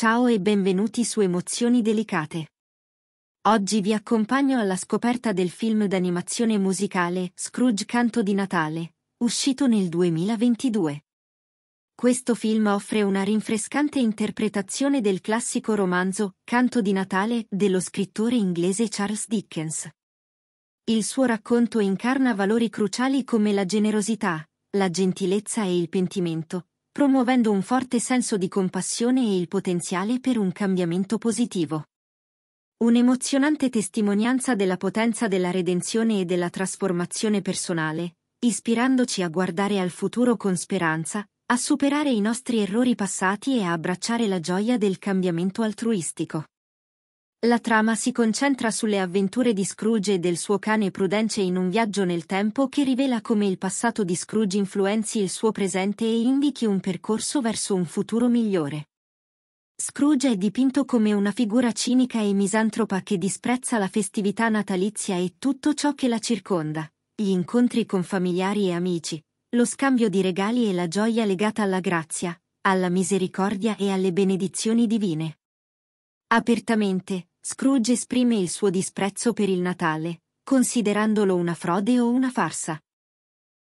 Ciao e benvenuti su Emozioni Delicate. Oggi vi accompagno alla scoperta del film d'animazione musicale Scrooge Canto di Natale, uscito nel 2022. Questo film offre una rinfrescante interpretazione del classico romanzo Canto di Natale dello scrittore inglese Charles Dickens. Il suo racconto incarna valori cruciali come la generosità, la gentilezza e il pentimento, promuovendo un forte senso di compassione e il potenziale per un cambiamento positivo. Un'emozionante testimonianza della potenza della redenzione e della trasformazione personale, ispirandoci a guardare al futuro con speranza, a superare i nostri errori passati e a abbracciare la gioia del cambiamento altruistico. La trama si concentra sulle avventure di Scrooge e del suo cane Prudence in un viaggio nel tempo che rivela come il passato di Scrooge influenzi il suo presente e indichi un percorso verso un futuro migliore. Scrooge è dipinto come una figura cinica e misantropa che disprezza la festività natalizia e tutto ciò che la circonda, gli incontri con familiari e amici, lo scambio di regali e la gioia legata alla grazia, alla misericordia e alle benedizioni divine. Apertamente, Scrooge esprime il suo disprezzo per il Natale, considerandolo una frode o una farsa.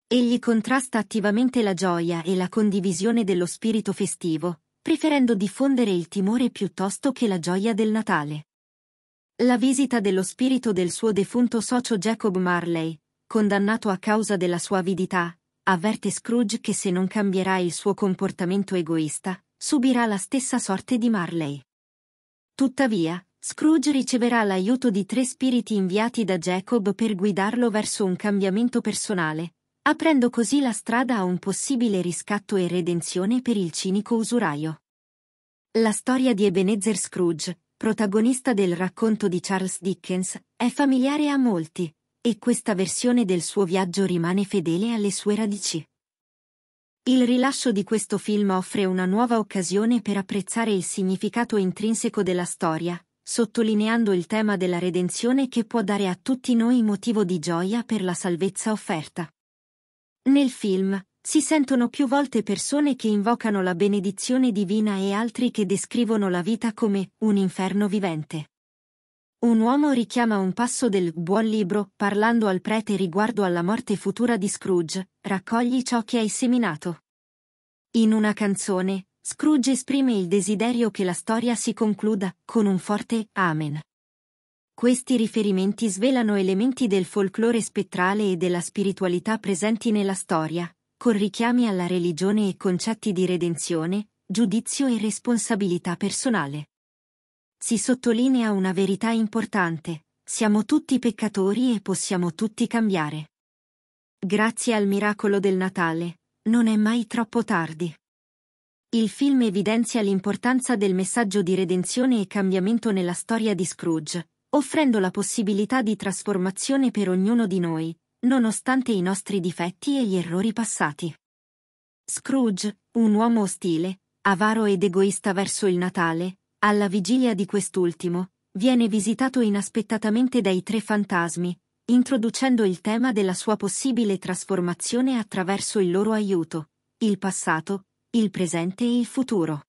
Egli contrasta attivamente la gioia e la condivisione dello spirito festivo, preferendo diffondere il timore piuttosto che la gioia del Natale. La visita dello spirito del suo defunto socio Jacob Marley, condannato a causa della sua avidità, avverte Scrooge che se non cambierà il suo comportamento egoista, subirà la stessa sorte di Marley. Tuttavia, Scrooge riceverà l'aiuto di tre spiriti inviati da Jacob per guidarlo verso un cambiamento personale, aprendo così la strada a un possibile riscatto e redenzione per il cinico usuraio. La storia di Ebenezer Scrooge, protagonista del racconto di Charles Dickens, è familiare a molti, e questa versione del suo viaggio rimane fedele alle sue radici. Il rilascio di questo film offre una nuova occasione per apprezzare il significato intrinseco della storia, sottolineando il tema della redenzione che può dare a tutti noi motivo di gioia per la salvezza offerta. Nel film, si sentono più volte persone che invocano la benedizione divina e altri che descrivono la vita come un inferno vivente. Un uomo richiama un passo del Buon Libro, parlando al prete riguardo alla morte futura di Scrooge, raccogli ciò che hai seminato. In una canzone, Scrooge esprime il desiderio che la storia si concluda con un forte Amen. Questi riferimenti svelano elementi del folklore spettrale e della spiritualità presenti nella storia, con richiami alla religione e concetti di redenzione, giudizio e responsabilità personale. Si sottolinea una verità importante, siamo tutti peccatori e possiamo tutti cambiare. Grazie al miracolo del Natale, non è mai troppo tardi. Il film evidenzia l'importanza del messaggio di redenzione e cambiamento nella storia di Scrooge, offrendo la possibilità di trasformazione per ognuno di noi, nonostante i nostri difetti e gli errori passati. Scrooge, un uomo ostile, avaro ed egoista verso il Natale, alla vigilia di quest'ultimo, viene visitato inaspettatamente dai tre fantasmi, introducendo il tema della sua possibile trasformazione attraverso il loro aiuto, il passato, il presente e il futuro.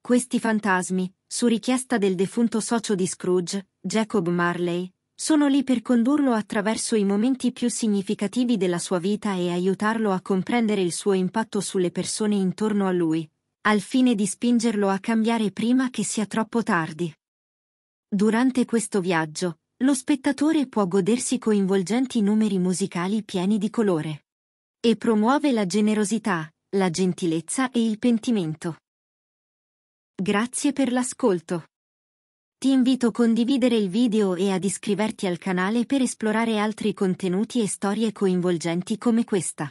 Questi fantasmi, su richiesta del defunto socio di Scrooge, Jacob Marley, sono lì per condurlo attraverso i momenti più significativi della sua vita e aiutarlo a comprendere il suo impatto sulle persone intorno a lui, al fine di spingerlo a cambiare prima che sia troppo tardi. Durante questo viaggio, lo spettatore può godersi coinvolgenti numeri musicali pieni di colore. E promuove la generosità, la gentilezza e il pentimento. Grazie per l'ascolto. Ti invito a condividere il video e ad iscriverti al canale per esplorare altri contenuti e storie coinvolgenti come questa.